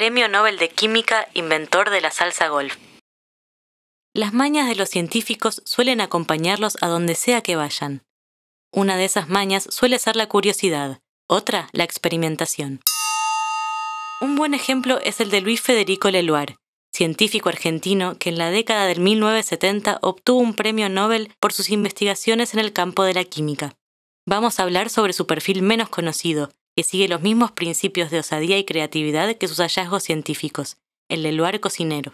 Premio Nobel de Química, inventor de la salsa golf. Las mañas de los científicos suelen acompañarlos a donde sea que vayan. Una de esas mañas suele ser la curiosidad, otra la experimentación. Un buen ejemplo es el de Luis Federico Leluar, científico argentino que en la década del 1970 obtuvo un premio Nobel por sus investigaciones en el campo de la química. Vamos a hablar sobre su perfil menos conocido, sigue los mismos principios de osadía y creatividad que sus hallazgos científicos, el lugar cocinero.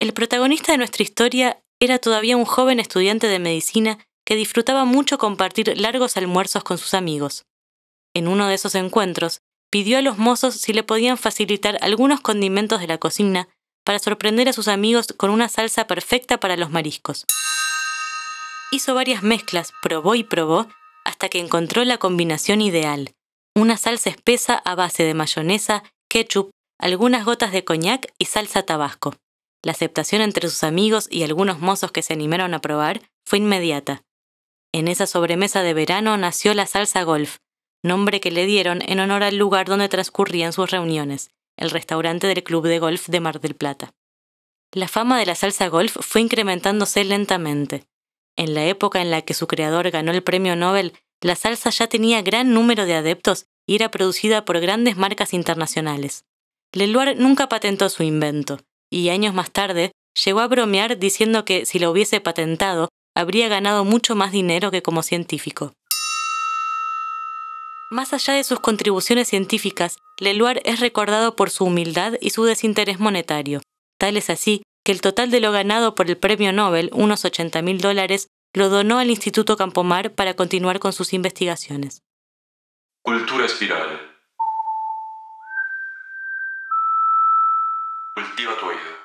El protagonista de nuestra historia era todavía un joven estudiante de medicina que disfrutaba mucho compartir largos almuerzos con sus amigos. En uno de esos encuentros, pidió a los mozos si le podían facilitar algunos condimentos de la cocina para sorprender a sus amigos con una salsa perfecta para los mariscos. Hizo varias mezclas, probó y probó, hasta que encontró la combinación ideal, una salsa espesa a base de mayonesa, ketchup, algunas gotas de coñac y salsa tabasco. La aceptación entre sus amigos y algunos mozos que se animaron a probar fue inmediata. En esa sobremesa de verano nació la salsa golf, nombre que le dieron en honor al lugar donde transcurrían sus reuniones, el restaurante del Club de Golf de Mar del Plata. La fama de la salsa golf fue incrementándose lentamente. En la época en la que su creador ganó el premio Nobel, la salsa ya tenía gran número de adeptos y era producida por grandes marcas internacionales. Leluar nunca patentó su invento, y años más tarde llegó a bromear diciendo que si lo hubiese patentado, habría ganado mucho más dinero que como científico. Más allá de sus contribuciones científicas, Leluar es recordado por su humildad y su desinterés monetario. Tal es así que el total de lo ganado por el premio Nobel, unos 80.000 mil dólares, lo donó al Instituto Campomar para continuar con sus investigaciones. Cultura espiral. Cultiva tu